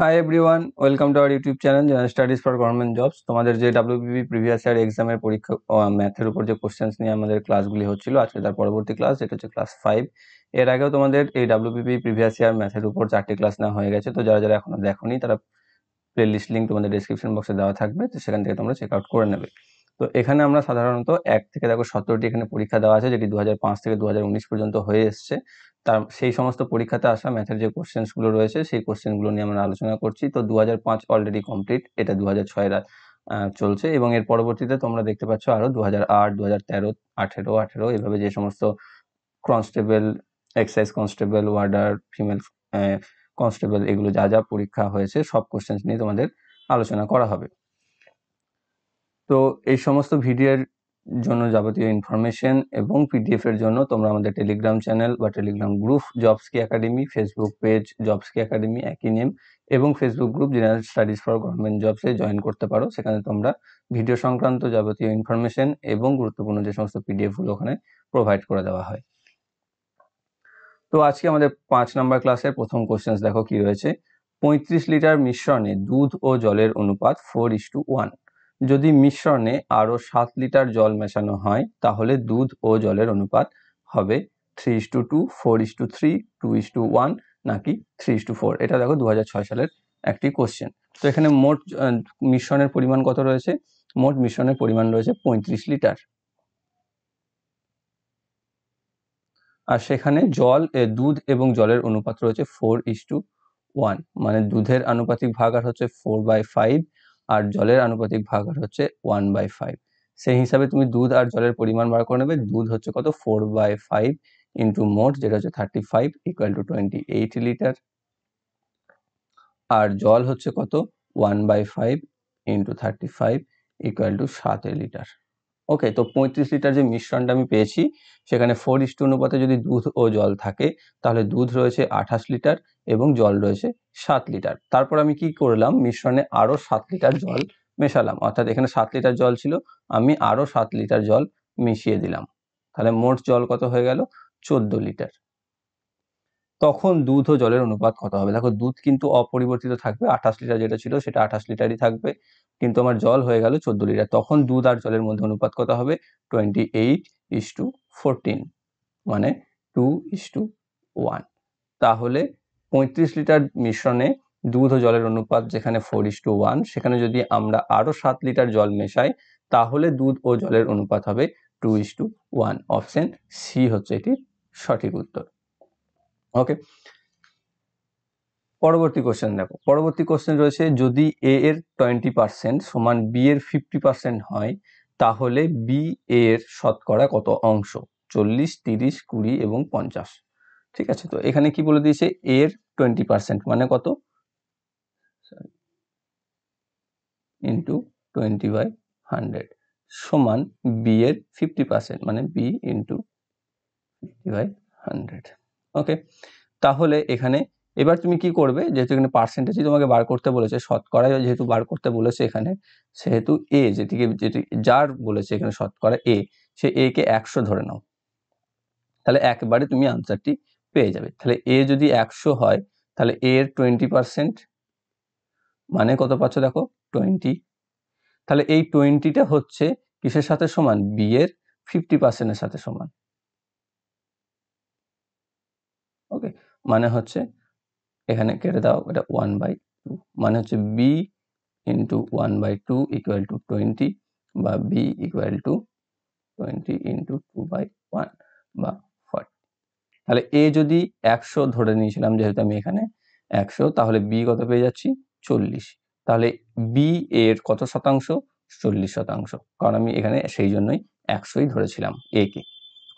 high everyone welcome to our YouTube channel general studies for government jobs তোমাদের যে WBB previous year এক্সামের পরীক্ষা ম্যাথের উপর যে কোশ্চেন্স নিয়ে আমাদের ক্লাসগুলি হচ্ছিল আজকে তার পরবর্তী ক্লাস যেটা হচ্ছে ক্লাস ফাইভ এর আগেও তোমাদের এই ডাব্লিউবিবি প্রিভিয়াস ইয়ার ম্যাথের উপর চারটি ক্লাস না হয়ে গেছে তো যারা যারা এখনো দেখোনি তারা প্লে লিস্ট লিঙ্ক তোমাদের ডিসক্রিপশন বক্সে দেওয়া থাকবে তো সেখান থেকে তোমরা চেক আউট করে নেবে তো এখানে আমরা সাধারণত এক থেকে দেখো সতেরোটি এখানে পরীক্ষা দেওয়া আছে যেটি দু থেকে দু পর্যন্ত হয়ে এসছে তার সেই সমস্ত পরীক্ষাতে আসা ম্যাথের যে কোশ্চেন্সগুলো রয়েছে সেই কোশ্চেনগুলো নিয়ে আমরা আলোচনা করছি তো দু অলরেডি কমপ্লিট এটা দু হাজার চলছে এবং এর পরবর্তীতে তোমরা দেখতে পাচ্ছ আরও দু হাজার আট দু হাজার তেরো আঠেরো আঠেরো এভাবে যে সমস্ত constable excise constable warder female constable এগুলো যা যা পরীক্ষা হয়েছে সব কোশ্চেন্স নিয়ে তোমাদের আলোচনা করা হবে তো এই সমস্ত ভিডিওর জন্য যাবতীয় ইনফরমেশন এবং পিডিএফ এর জন্য তোমরা আমাদের টেলিগ্রাম চ্যানেল বা টেলিগ্রাম গ্রুপ জবস কি একাডেমি ফেসবুক পেজ জবস কি একাডেমি একই নেম এবং Facebook group general studies for government জবসে জয়েন করতে পারো সেখানে তোমরা ভিডিও সংক্রান্ত যাবতীয় ইনফরমেশন এবং গুরুত্বপূর্ণ যে সমস্ত পিডিএফগুলো ওখানে প্রোভাইড করে দেওয়া হয় তো আজকে আমাদের পাঁচ নাম্বার ক্লাসের প্রথম কোশ্চেন্স দেখো কি রয়েছে পঁয়ত্রিশ লিটার মিশ্রণে দুধ ও জলের অনুপাত ফোর ইস টু ওয়ান যদি মিশ্রণে আরও সাত লিটার জল মেশানো হয় তাহলে দুধ ও জলের অনুপাত হবে three is to two four is to three two is to one নাকি থ্রি ইস টু ফোর এটা দেখো দু হাজার ছয় সালের একটি কোশ্চেন তো এখানে মোট মিশ্রণের পরিমাণ কত রয়েছে মোট মিশ্রণের পরিমাণ রয়েছে পঁয়ত্রিশ লিটার আর সেখানে জল দুধ এবং জলের অনুপাত রয়েছে ফোর ইস টু ওয়ান মানে দুধের আনুপাতিক ভাগ আর হচ্ছে ফোর বাই ফাইভ আর জলের আনুপাতিক ভাগ আর হচ্ছে ওয়ান বাই ফাইভ সেই হিসাবে তুমি দুধ আর জলের পরিমাণ বার করে নেবে দুধ হচ্ছে কত ফোর বাই ফাইভ ইন্টু মোট যেটা হচ্ছে thirty five equal to twenty eight litre আর জল হচ্ছে কত one by five into thirty five equal to সাত লিটার ওকে তো পঁয়ত্রিশ লিটার যে মিশ্রণটা আমি পেয়েছি সেখানে ফোর ইস্টু অনুপাতে যদি দুধ ও জল থাকে তাহলে দুধ রয়েছে আঠাশ লিটার এবং জল রয়েছে সাত লিটার তারপর আমি কি করলাম মিশ্রণে আরও সাত লিটার জল মেশালাম অর্থাৎ এখানে সাত লিটার জল ছিল আমি আরও সাত লিটার জল মিশিয়ে দিলাম তাহলে মোট জল কত হয়ে গেল চোদ্দ লিটার তখন দুধ ও জলের অনুপাত কত হবে দেখো দুধ কিন্তু অপরিবর্তিত থাকবে আঠাশ লিটার যেটা ছিল সেটা আঠাশ লিটারই থাকবে কিন্তু আমার জল হয়ে গেল চোদ্দ লিটার তখন দুধ আর জলের মধ্যে অনুপাত কত হবে twenty eight is to fourteen মানে টু ইস টু ওয়ান তাহলে পঁয়ত্রিশ লিটার মিশ্রণে দুধ ও জলের অনুপাত যেখানে ফোর ইস টু ওয়ান সেখানে যদি আমরা আরও সাত লিটার জল মেশাই তাহলে দুধ ও জলের অনুপাত হবে two is to one option C হচ্ছে এটির সঠিক উত্তর ওকে পরবর্তী কোশ্চেন দেখো পরবর্তী কোশ্চেন রয়েছে যদি এ এর টোয়েন্টি পার্সেন্ট সমান বি এর ফিফটি পার্সেন্ট হয় তাহলে বি এর শতকরা কত অংশ চল্লিশ তিরিশ কুড়ি এবং পঞ্চাশ ঠিক আছে তো এখানে কি বলে দিয়েছে এর টোয়েন্টি পার্সেন্ট মানে কত ইন্টু টোয়েন্টি বাই হান্ড্রেড সমান বি এর ফিফটি পার্সেন্ট মানে B into fifty by hundred okay তাহলে এখানে এবার তুমি কি করবে যেহেতু এখানে পার্সেন্টেজই তোমাকে বার করতে বলেছে শতকরা যেহেতু বার করতে বলেছে এখানে সেহেতু এ যেটিকে যেটি যার বলেছে এখানে শতকরা এ সে এ কে একশো ধরে নাও তাহলে একবারে তুমি আনসারটি পেয়ে যাবে তাহলে এ যদি একশো হয় তাহলে এর টোয়েন্টি পারসেন্ট মানে কত পাচ্ছ দেখো টোয়েন্টি তাহলে এই টোয়েন্টিটা হচ্ছে কিসের সাথে সমান বি এর ফিফটি পার্সেন্টের সাথে সমান ওকে মানে হচ্ছে এখানে কেটে দাও এটা ওয়ান বাই টু মানে হচ্ছে B into one by two equal to twenty বা B equal to twenty into two by one বা তাহলে এ যদি একশো ধরে নিয়েছিলাম যেহেতু আমি এখানে একশো তাহলে বি কত পেয়ে যাচ্ছি চল্লিশ তাহলে বি এর কত শতাংশ চল্লিশ শতাংশ কারণ আমি এখানে সেই জন্যই একশোই ধরেছিলাম এ কে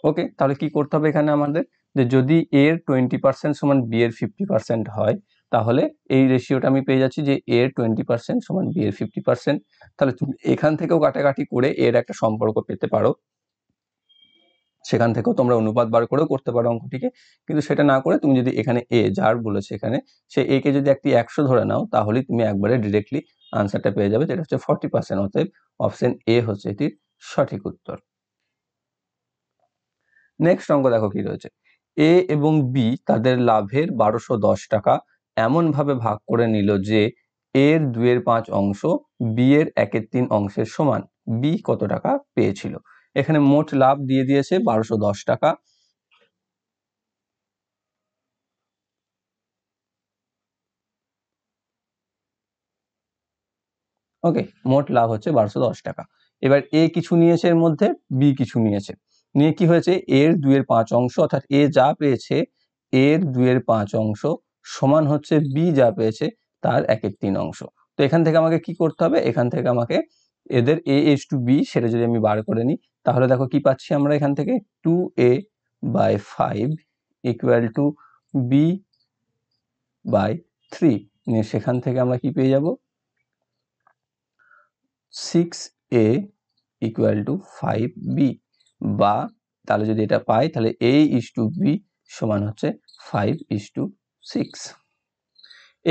ওকে তাহলে কি করতে হবে এখানে আমাদের যে যদি এর টোয়েন্টি পার্সেন্ট সমান বি এর ফিফটি পার্সেন্ট হয় তাহলে এই রেশিওটা আমি পেয়ে যাচ্ছি যে এর টোয়েন্টি পার্সেন্ট সমান বি এর ফিফটি পার্সেন্ট তাহলে তুমি এখান থেকেও কাটাকাটি করে এর একটা সম্পর্ক পেতে পারো সেখান থেকেও তোমরা অনুপাত বার করেও করতে পারো অঙ্কটিকে কিন্তু সেটা না করে তুমি যদি এখানে এ যার বলেছে এখানে সে এ কে যদি একটি একশো ধরে নাও তাহলে তুমি একবারে ডিরেক্টলি আনসারটা পেয়ে যাবে যেটা হচ্ছে ফর্টি পার্সেন্ট অতএব অপশন এ হচ্ছে এটির সঠিক উত্তর নেক্সট অঙ্ক দেখো কি রয়েছে এ এবং বি তাদের লাভের বারোশো দশ টাকা এমনভাবে ভাগ করে নিল যে এর দুয়ের পাঁচ অংশ বি এর একের তিন অংশের সমান বি কত টাকা পেয়েছিল এখানে মোট লাভ দিয়ে দিয়েছে বারোশো দশ টাকা ওকে মোট লাভ হচ্ছে বারোশো দশ টাকা এবার এ কিছু নিয়েছে এর মধ্যে বি কিছু নিয়েছে নিয়ে কি হয়েছে এর দুয়ের পাঁচ অংশ অর্থাৎ এ যা পেয়েছে এর দুয়ের পাঁচ অংশ সমান হচ্ছে বি যা পেয়েছে তার এক এক তিন অংশ তো এখান থেকে আমাকে কি করতে হবে এখান থেকে আমাকে এদের এ এস টু বি সেটা যদি আমি বার করে নিই তাহলে দেখো কি পাচ্ছি আমরা এখান থেকে two A by five equal to B by three সেখান থেকে আমরা কি পেয়ে যাব six A equal to five B বা তাহলে যদি এটা পাই তাহলে এ ইস টু বি সমান হচ্ছে five is to six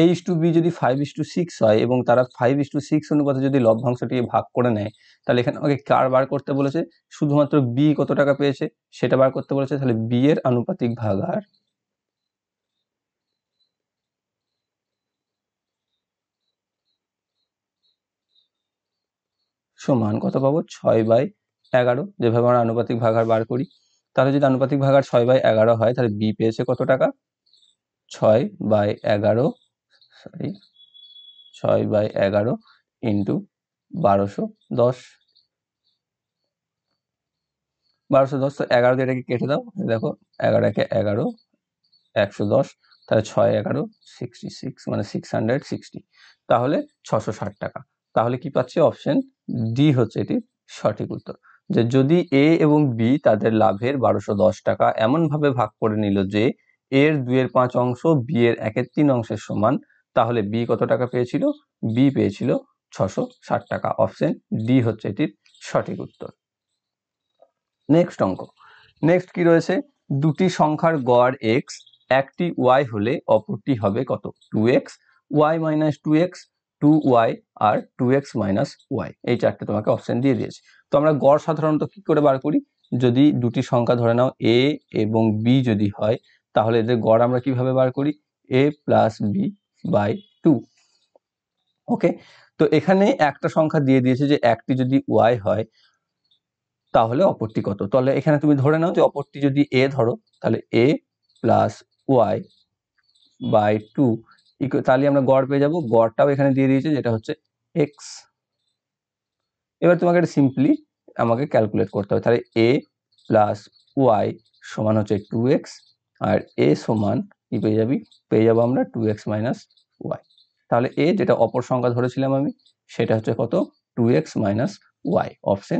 H to B যদি ফাইভ ইস টু সিক্স হয় এবং তারা ফাইভ ইস টু সিক্স অনুপাতে যদি লভ্যাংশটিকে ভাগ করে নেয় তাহলে এখানে আমাকে কার বার করতে বলেছে শুধুমাত্র বি কত টাকা পেয়েছে সেটা বার করতে বলেছে তাহলে বি এর আনুপাতিক ভাগার সমান কত পাবো ছয় বাই এগারো যেভাবে আমরা আনুপাতিক ভাগার বার করি তাহলে যদি আনুপাতিক ভাগার ছয় বাই এগারো হয় তাহলে বি পেয়েছে কত টাকা ছয় বাই এগারো সরি ছয় বাই এগারো ইন্টু বারোশো দশ বারোশো দশ তো এগারো এটাকে কেটে দাও দেখো এগারো একে এগারো একশো দশ তাহলে ছয় এগারো সিক্সটি সিক্স মানে সিক্স হান্ড্রেড সিক্সটি তাহলে ছশো ষাট টাকা তাহলে কি পাচ্ছি অপশন ডি হচ্ছে এটির সঠিক উত্তর যে যদি এ এবং বি তাদের লাভের বারোশো দশ টাকা এমনভাবে ভাগ করে নিল যে এর দুয়ের পাঁচ অংশ বি এর একের তিন অংশের সমান তাহলে বি কত টাকা পেয়েছিল বি পেয়েছিল ছশো ষাট টাকা অপশন ডি হচ্ছে এটির সঠিক উত্তর নেক্সট অঙ্ক নেক্সট কি রয়েছে দুটি সংখ্যার গড় এক্স একটি ওয়াই হলে অপরটি হবে কত two X Y minus two X two Y আর টু এক্স মাইনাস ওয়াই এই চারটে তোমাকে অপশন দিয়ে দিয়েছে তো আমরা গড় সাধারণত কি করে বার করি যদি দুটি সংখ্যা ধরে নাও এ এবং বি যদি হয় তাহলে এদের গড় আমরা কিভাবে বার করি A plus B by two okay তো এখানে একটা সংখ্যা দিয়ে দিয়েছে যে একটি যদি ওয়াই হয় তাহলে অপরটি কত তাহলে এখানে তুমি ধরে নাও যে অপরটি যদি এ ধরো তাহলে A plus Y by two তাহলে আমরা গড় পেয়ে যাবো গড়টাও এখানে দিয়ে দিয়েছে যেটা হচ্ছে এক্স এবার তোমাকে এটা সিম্পলি আমাকে ক্যালকুলেট করতে হবে তাহলে এ প্লাস ওয়াই সমান হচ্ছে টু এক্স আর এ সমান কী পেয়ে যাবি পেয়ে যাবো আমরা টু এক্স মাইনাস ওয়াই তাহলে এ যেটা অপর সংখ্যা ধরেছিলাম আমি সেটা হচ্ছে কত two X minus Y option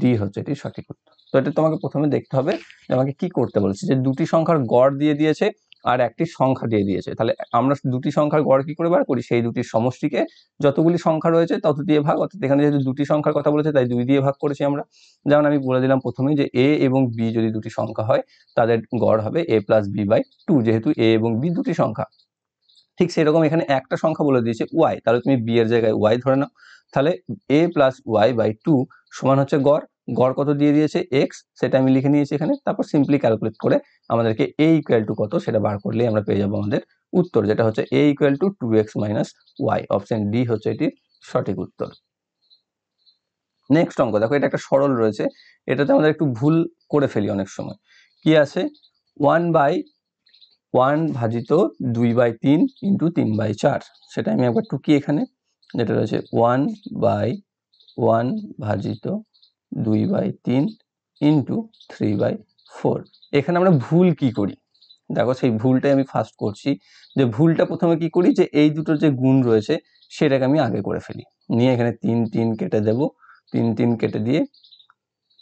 D হচ্ছে এটি সঠিক উত্তর তো এটা তোমাকে প্রথমে দেখতে হবে যে আমাকে কি করতে বলেছে যে দুটি সংখ্যার গড় দিয়ে দিয়েছে আর একটি সংখ্যা দিয়ে দিয়েছে তাহলে আমরা দুটি সংখ্যার গড় কি করে বার করি সেই দুটি সমষ্টিকে যতগুলি সংখ্যা রয়েছে তত দিয়ে ভাগ অর্থাৎ এখানে যেহেতু দুটি সংখ্যার কথা বলেছে তাই দুই দিয়ে ভাগ করেছি আমরা যেমন আমি বলে দিলাম প্রথমেই যে এ এবং বি যদি দুটি সংখ্যা হয় তাদের গড় হবে A plus B by two যেহেতু এ এবং বি দুটি সংখ্যা ঠিক সেরকম এখানে একটা সংখ্যা বলে দিয়েছে ওয়াই তাহলে তুমি বি এর জায়গায় ওয়াই ধরে নাও তাহলে A plus Y by two সমান হচ্ছে গড় গড় কত দিয়ে দিয়েছে এক্স সেটা আমি লিখে নিয়েছি এখানে তারপর সিম্পলি ক্যালকুলেট করে আমাদেরকে এ ইকুয়াল টু কত সেটা বার করলেই আমরা পেয়ে যাবো আমাদের উত্তর যেটা হচ্ছে A equal to two X minus Y option D হচ্ছে এটির সঠিক উত্তর নেক্সট অঙ্ক দেখো এটা একটা সরল রয়েছে এটাতে আমাদের একটু ভুল করে ফেলি অনেক সময় কি আছে ওয়ান বাই ওয়ান ভাজিত দুই বাই তিন ইন্টু তিন বাই চার সেটা আমি একবার টুকি এখানে যেটা রয়েছে ওয়ান বাই ওয়ান ভাজিত দুই বাই তিন ইন্টু থ্রি বাই ফোর এখানে আমরা ভুল কি করি দেখো সেই ভুলটাই আমি ফার্স্ট করছি যে ভুলটা প্রথমে কি করি যে এই দুটোর যে গুণ রয়েছে সেটাকে আমি আগে করে ফেলি নিয়ে এখানে তিন তিন কেটে দেব তিন তিন কেটে দিয়ে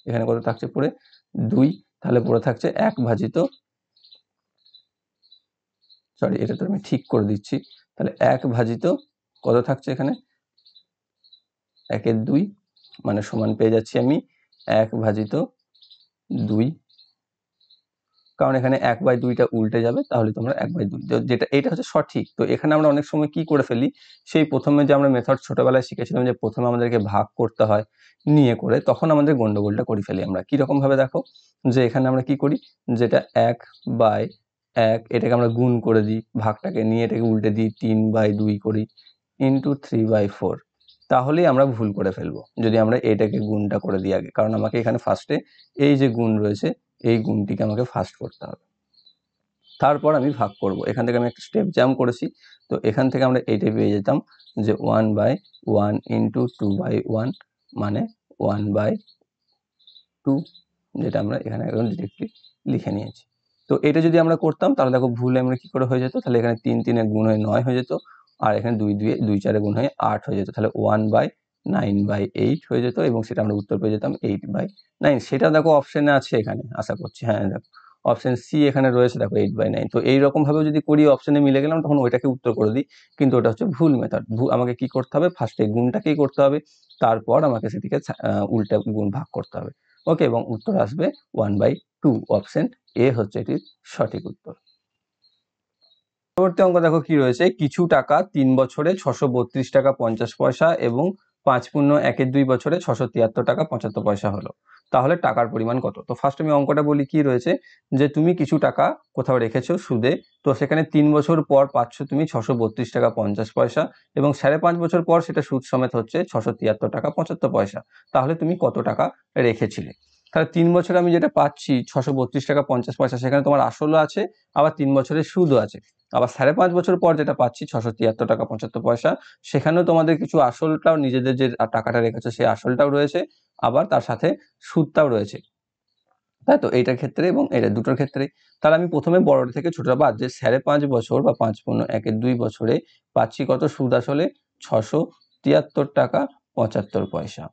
এখানে কত থাকছে পরে দুই তাহলে পরে থাকছে এক ভাজিত সরি এটা তো আমি ঠিক করে দিচ্ছি তাহলে এক ভাজিত কত থাকছে এখানে একের দুই মানে সমান পেয়ে যাচ্ছি আমি এক ভাজিত দুই কারণ এখানে এক বাই দুইটা উল্টে যাবে তাহলে তোমরা এক বাই দুই যেটা এটা হচ্ছে সঠিক তো এখানে আমরা অনেক সময় কি করে ফেলি সেই প্রথমে যে আমরা মেথড ছোটোবেলায় শিখেছিলাম যে প্রথমে আমাদেরকে ভাগ করতে হয় নিয়ে করে তখন আমাদের গন্ডগোলটা করে ফেলি আমরা কীরকমভাবে দেখো যে এখানে আমরা কি করি যেটা এক বাই এক এটাকে আমরা গুণ করে দিই ভাগটাকে নিয়ে এটাকে উল্টে দিই তিন বাই দুই করি ইন্টু থ্রি বাই ফোর তাহলেই আমরা ভুল করে ফেলবো যদি আমরা এটাকে গুণটা করে দিই আগে কারণ আমাকে এখানে ফার্স্টে এই যে গুণ রয়েছে এই গুণটিকে আমাকে ফার্স্ট করতে হবে তারপর আমি ভাগ করব এখান থেকে আমি একটা স্টেপ জাম করেছি তো এখান থেকে আমরা এইটাই পেয়ে যেতাম যে one by one into two by one মানে ওয়ান বাই টু যেটা আমরা এখানে একদম ডিরেক্টলি লিখে নিয়েছি তো এটা যদি আমরা করতাম তাহলে দেখো ভুল আমরা কী করে হয়ে যেত তাহলে এখানে তিন তিনে গুণ হয়ে নয় হয়ে যেত আর এখানে দুই দুই দুই চারে গুণ হয়ে আট হয়ে যেত তাহলে one by nine by eight হয়ে যেত এবং সেটা আমরা উত্তর পেয়ে যেতাম এইট বাই নাইন সেটা দেখো অপশানে আছে এখানে আশা করছি হ্যাঁ দেখো অপশান সি এখানে রয়েছে দেখো এইট বাই নাইন তো এইরকমভাবে যদি করি অপশানে মিলে গেলাম তখন ওইটাকে উত্তর করে দিই কিন্তু ওটা হচ্ছে ভুল মেথড আমাকে কি করতে হবে ফার্স্টে গুণটাকেই করতে হবে তারপর আমাকে সেটিকে উল্টা গুণ ভাগ করতে হবে ওকে এবং উত্তর আসবে one by two option A হচ্ছে এটির সঠিক উত্তর পরবর্তী অঙ্ক দেখো কি রয়েছে কিছু টাকা তিন বছরে ছশো বত্রিশ টাকা পঞ্চাশ পয়সা এবং পাঁচ পূর্ণ একের দুই বছরে ছশো তিয়াত্তর টাকা পঁচাত্তর পয়সা হলো তাহলে টাকার পরিমাণ কত তো ফার্স্ট আমি অঙ্কটা বলি কি রয়েছে যে তুমি কিছু টাকা কোথাও রেখেছো সুদে তো সেখানে তিন বছর পর পাচ্ছ তুমি ছশো বত্রিশ টাকা পঞ্চাশ পয়সা এবং সাড়ে পাঁচ বছর পর সেটা সুদ সমেত হচ্ছে ছশো তিয়াত্তর টাকা পঁচাত্তর পয়সা তাহলে তুমি কত টাকা রেখেছিলে তাহলে তিন বছরে আমি যেটা পাচ্ছি ছশো বত্রিশ টাকা পঞ্চাশ পয়সা সেখানে তোমার আসলও আছে আবার তিন বছরের সুদও আছে আবার সাড়ে পাঁচ বছর পর যেটা পাচ্ছি ছশো তিয়াত্তর টাকা পঁচাত্তর পয়সা সেখানেও তোমাদের কিছু আসলটাও নিজেদের যে টাকাটা রেখেছে সেই আসলটাও রয়েছে আবার তার সাথে সুদটাও রয়েছে তাই তো এইটার ক্ষেত্রে এবং এটা দুটোর ক্ষেত্রে তাহলে আমি প্রথমে বড় থেকে ছোটটা বাদ যে সাড়ে পাঁচ বছর বা পাঁচ পনেরো একের দুই বছরে পাচ্ছি কত সুদ আসলে ছশো তিয়াত্তর টাকা পঁচাত্তর পয়সা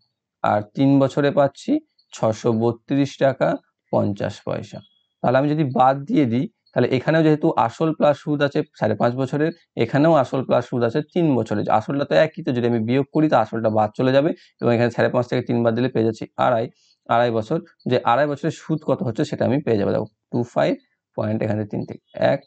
আর তিন বছরে পাচ্ছি ছশো বত্রিশ টাকা পঞ্চাশ পয়সা তাহলে আমি যদি বাদ দিয়ে দিই তাহলে এখানেও যেহেতু আসল প্লাস সুদ আছে সাড়ে পাঁচ বছরের এখানেও আসল প্লাস সুদ আছে তিন বছরের আসলটা তো একই তো যদি আমি বিয়োগ করি তো আসলটা বাদ চলে যাবে এবং এখানে সাড়ে পাঁচ থেকে তিন বাদ দিলে পেয়ে যাচ্ছি আড়াই আড়াই বছর যে আড়াই বছরের সুদ কত হচ্ছে সেটা আমি পেয়ে যাবো দেখো টু ফাইভ পয়েন্ট এখানে তিন থেকে এক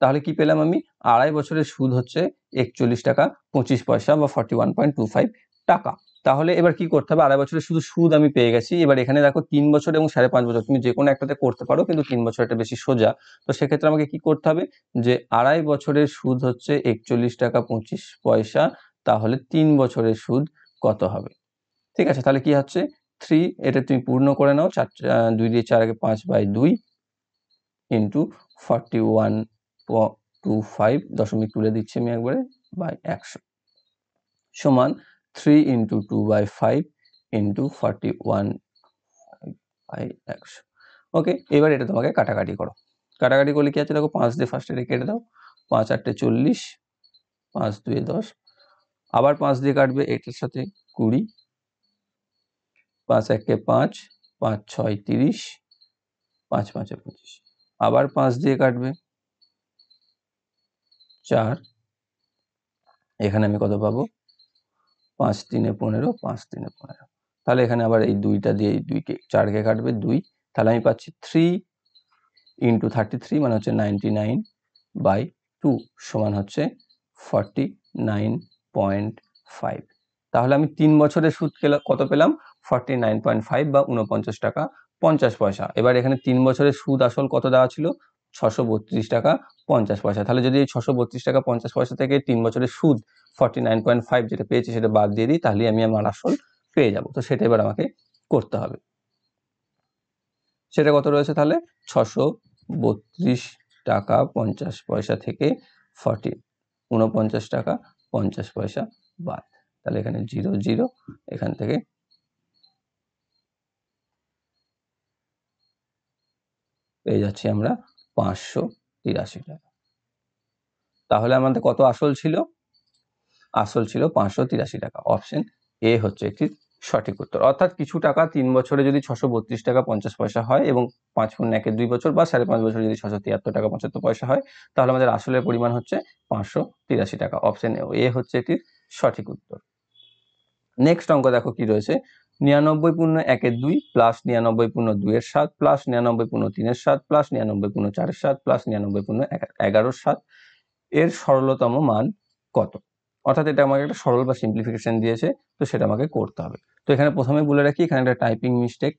তাহলে কি পেলাম আমি আড়াই বছরের সুদ হচ্ছে একচল্লিশ টাকা পঁচিশ পয়সা বা forty one point two five টাকা তাহলে এবার কি করতে হবে আড়াই বছরে শুধু সুদ আমি পেয়ে গেছি এবার এখানে দেখো তিন বছর এবং সাড়ে পাঁচ বছর তুমি যে কোনো একটাতে করতে পারো কিন্তু তিন বছর একটা বেশি সোজা তো সেক্ষেত্রে আমাকে কি করতে হবে যে আড়াই বছরের সুদ হচ্ছে একচল্লিশ টাকা পঁচিশ পয়সা তাহলে তিন বছরের সুদ কত হবে ঠিক আছে তাহলে কি হচ্ছে থ্রি এটা তুমি পূর্ণ করে নাও চার দুই দিয়ে চার আগে পাঁচ বাই দুই into forty one two five দশমিক তুলে দিচ্ছি আমি একবারে বাই একশো সমান three into two by five into forty one by একশো ওকে এবার এটা তোমাকে কাটাকাটি করো কাটাকাটি করলে কী আছে দেখো পাঁচ দিয়ে ফার্স্ট এটা কেটে দাও পাঁচ আটটে চল্লিশ পাঁচ দুয়ে দশ আবার পাঁচ দিয়ে কাটবে এটার সাথে কুড়ি পাঁচ একে পাঁচ পাঁচ ছয় তিরিশ পাঁচ পাঁচে পঁচিশ আবার পাঁচ দিয়ে কাটবে চার এখানে আমি কত পাবো পাঁচ তিনে পনেরো পাঁচ তিনে পনেরো তাহলে এখানে আবার এই দুইটা দিয়ে এই দুইকে চারকে কাটবে দুই তাহলে আমি পাচ্ছি থ্রি ইন্টু থার্টি থ্রি মানে হচ্ছে নাইনটি নাইন বাই টু সমান হচ্ছে ফর্টি নাইন পয়েন্ট ফাইভ তাহলে আমি তিন বছরের সুদ কত পেলাম ফর্টি নাইন পয়েন্ট ফাইভ বা উনপঞ্চাশ টাকা পঞ্চাশ পয়সা এবার এখানে তিন বছরের সুদ আসল কত দেওয়া ছিল ছশো বত্রিশ টাকা পঞ্চাশ পয়সা তাহলে যদি এই ছশো বত্রিশ টাকা পঞ্চাশ পয়সা থেকে তিন বছরের সুদ ফর্টি নাইন পয়েন্ট ফাইভ যেটা পেয়েছি সেটা বাদ দিয়ে দিই তাহলে আমি আমার আসল পেয়ে যাব তো সেটা এবার আমাকে করতে হবে সেটা কত রয়েছে তাহলে ছশো বত্রিশ টাকা পঞ্চাশ পয়সা থেকে ফর্টি উনপঞ্চাশ টাকা পঞ্চাশ পয়সা বাদ তাহলে এখানে জিরো জিরো এখান থেকে পেয়ে যাচ্ছি আমরা পাঁচশো তিরাশি টাকা তাহলে আমাদের কত আসল ছিল আসল ছিল পাঁচশো তিরাশি টাকা অপশন এ হচ্ছে একটি সঠিক উত্তর অর্থাৎ কিছু টাকা তিন বছরে যদি ছশো বত্রিশ টাকা পঞ্চাশ পয়সা হয় এবং পাঁচ পূর্ণ একের দুই বছর বা সাড়ে পাঁচ বছর যদি ছশো তিয়াত্তর টাকা পঁচাত্তর পয়সা হয় তাহলে আমাদের আসলের পরিমাণ হচ্ছে পাঁচশো তিরাশি টাকা অপশন এ হচ্ছে এটির সঠিক উত্তর নেক্সট অঙ্ক দেখো কি রয়েছে নিরানব্বই পূর্ণ একের দুই প্লাস নিরানব্বই পূর্ণ দুইয়ের সাত প্লাস নিরানব্বই পূর্ণ তিনের সাত প্লাস নিরানব্বই পূর্ণ চারের সাত প্লাস নিরানব্বই পূর্ণ এগারোর সাত এর সরলতম মান কত অর্থাৎ এটা আমাকে একটা সরল বা সিম্পলিফিকেশন দিয়েছে তো সেটা আমাকে করতে হবে তো এখানে প্রথমে বলে রাখি এখানে একটা টাইপিং মিস্টেক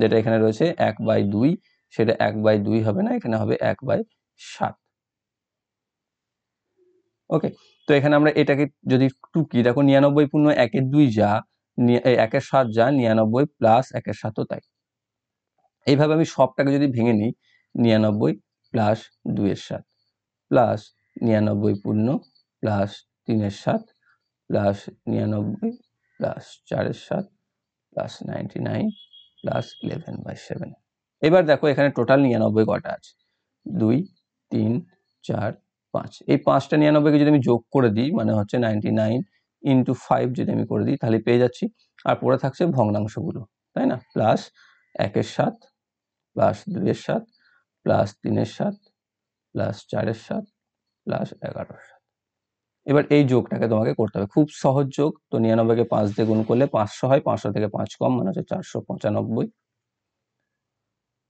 যেটা এখানে রয়েছে এক বাই দুই সেটা এক বাই দুই হবে না এখানে হবে এক বাই সাত ওকে তো এখানে আমরা এটাকে যদি টুকি দেখো নিরানব্বই পূর্ণ একের দুই যা একের সাত যা নিরানব্বই প্লাস একের সাতও তাই এইভাবে আমি সবটাকে যদি ভেঙে নিই নিরানব্বই প্লাস দুইয়ের সাত প্লাস নিরানব্বই পূর্ণ প্লাস তিনের সাত প্লাস নিরানব্বই প্লাস চারের সাত plus ninety nine plus eleven by seven এবার দেখো এখানে টোটাল নিরানব্বই কটা আছে দুই তিন চার পাঁচ এই পাঁচটা নিরানব্বইকে যদি আমি যোগ করে দিই মানে হচ্ছে নাইনটি নাইন ইন্টু ফাইভ যদি আমি করে দিই তাহলে পেয়ে যাচ্ছি আর পড়ে থাকছে ভগ্নাংশগুলো তাই না প্লাস একের সাত প্লাস দুইয়ের সাত প্লাস তিনের সাত প্লাস চারের সাত প্লাস এগারোর সাত এবার এই যোগটাকে তোমাকে করতে হবে খুব সহজ যোগ তো নিরানব্বইকে পাঁচ দিয়ে গুণ করলে পাঁচশো হয় পাঁচশো থেকে পাঁচ কম মানে হচ্ছে চারশো পঁচানব্বই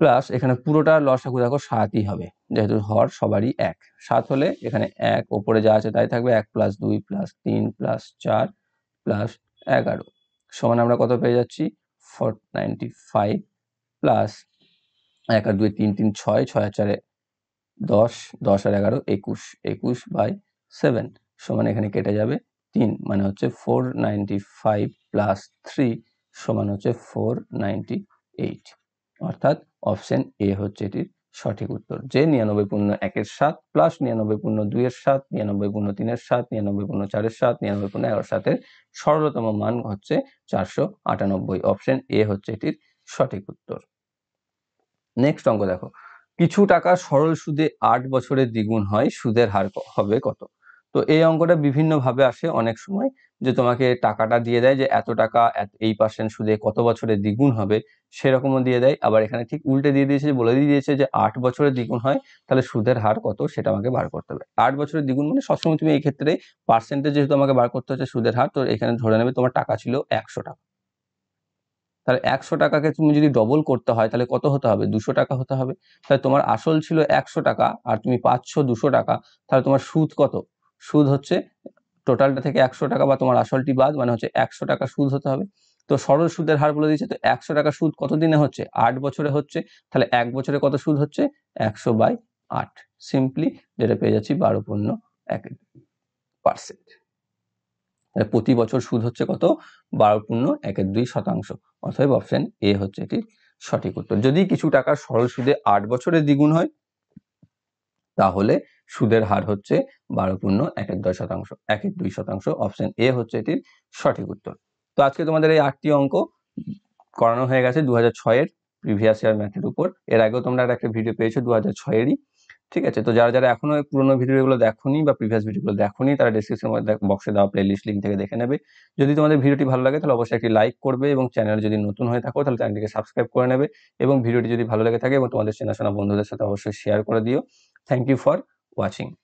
প্লাস এখানে পুরোটা লসাগু দেখো সাতই হবে যেহেতু হর সবারই এক সাত হলে এখানে এক ওপরে যা আছে তাই থাকবে এক প্লাস দুই প্লাস তিন প্লাস চার প্লাস এগারো সমান আমরা কত পেয়ে যাচ্ছি ফোর নাইনটি ফাইভ প্লাস এক আর দুই তিন তিন ছয় ছয় চারে দশ দশ আর এগারো একুশ একুশ বাই সেভেন সমান এখানে কেটে যাবে তিন মানে হচ্ছে four ninety five plus three সমান হচ্ছে ফোর নাইনটি এইট অর্থাৎ অপশন এ হচ্ছে এটির সঠিক উত্তর যে নিরানব্বই পূর্ণ একের সাত প্লাস নিরানব্বই পূর্ণ দুইয়ের সাত নিরানব্বই পূর্ণ তিনের সাত নিরানব্বই পূর্ণ চারের সাত নিরানব্বই পূর্ণ এগারো সাতের সরলতম মান হচ্ছে চারশো আটানব্বই অপশন এ হচ্ছে এটির সঠিক উত্তর নেক্সট অঙ্ক দেখো কিছু টাকা সরল সুদে আট বছরের দ্বিগুণ হয় সুদের হার হবে কত তো এই অঙ্কটা বিভিন্নভাবে আসে অনেক সময় যে তোমাকে টাকাটা দিয়ে দেয় যে এত টাকা এই পার্সেন্ট সুদে কত বছরে দ্বিগুণ হবে সেরকমও দিয়ে দেয় আবার এখানে ঠিক উল্টে দিয়ে দিয়েছে বলে দিয়ে দিয়েছে যে আট বছরে দ্বিগুণ হয় তাহলে সুদের হার কত সেটা আমাকে বার করতে হবে আট বছরের দ্বিগুণ মানে সবসময় তুমি এই ক্ষেত্রে পার্সেন্টেজ যেহেতু আমাকে বার করতে হচ্ছে সুদের হার তো এখানে ধরে নেবে তোমার টাকা ছিল একশো টাকা তাহলে একশো টাকাকে তুমি যদি ডবল করতে হয় তাহলে কত হতে হবে দুশো টাকা হতে হবে তাহলে তোমার আসল ছিল একশো টাকা আর তুমি পাচ্ছ দুশো টাকা তাহলে তোমার সুদ কত সুদ হচ্ছে টোটালটা থেকে একশো টাকা বা তোমার আসলটি বাদ মানে হচ্ছে একশো টাকা সুদ হতে হবে তো সরল সুদের হার বলে দিচ্ছে তো একশো টাকা সুদ কতদিনে হচ্ছে আট বছরে হচ্ছে তাহলে এক বছরে কত সুদ হচ্ছে একশো বাই আট সিম্পলি যেটা পেয়ে যাচ্ছি বারো পণ্য এক পার্সেন্ট প্রতি বছর সুদ হচ্ছে কত বারো পূর্ণ একের দুই শতাংশ অথবা অপশন এ হচ্ছে এটি সঠিক উত্তর যদি কিছু টাকা সরল সুদে আট বছরে দ্বিগুণ হয় তাহলে সুদের হার হচ্ছে বারো পূর্ণ এক এক দশ শতাংশ এক এক দুই শতাংশ অপশন এ হচ্ছে এটির সঠিক উত্তর তো আজকে তোমাদের এই আটটি অঙ্ক করানো হয়ে গেছে দু হাজার ছয়ের প্রিভিয়াস ইয়ার ম্যাথের উপর এর আগেও তোমরা একটা ভিডিও পেয়েছো দু হাজার ছয়েরই ঠিক আছে তো যারা যারা এখনো পুরোনো ভিডিওগুলো দেখোনি বা প্রিভিয়াস ভিডিওগুলো দেখোনি তারা ডিসক্রিপশন বক্সে দেওয়া প্লেলিস্ট লিঙ্ক থেকে দেখে নেবে যদি তোমাদের ভিডিওটি ভালো লাগে তাহলে অবশ্যই একটি লাইক করবে এবং চ্যানেল যদি নতুন হয়ে থাকো তাহলে চ্যানেলটিকে সাবস্ক্রাইব করে নেবে এবং ভিডিওটি যদি ভালো লাগে থাকে এবং তোমাদের চেনাশোনা বন্ধুদের সাথে অবশ্যই শেয়ার করে দিও থ্যাংক ইউ ফর watching